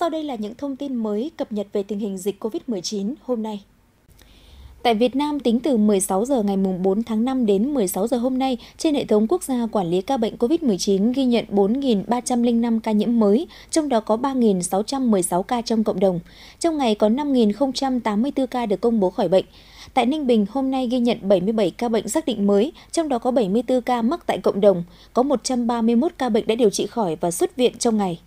Sau đây là những thông tin mới cập nhật về tình hình dịch COVID-19 hôm nay. Tại Việt Nam, tính từ 16 giờ ngày 4 tháng 5 đến 16 giờ hôm nay, trên hệ thống quốc gia quản lý ca bệnh COVID-19 ghi nhận 4.305 ca nhiễm mới, trong đó có 3.616 ca trong cộng đồng. Trong ngày có 5.084 ca được công bố khỏi bệnh. Tại Ninh Bình, hôm nay ghi nhận 77 ca bệnh xác định mới, trong đó có 74 ca mắc tại cộng đồng, có 131 ca bệnh đã điều trị khỏi và xuất viện trong ngày.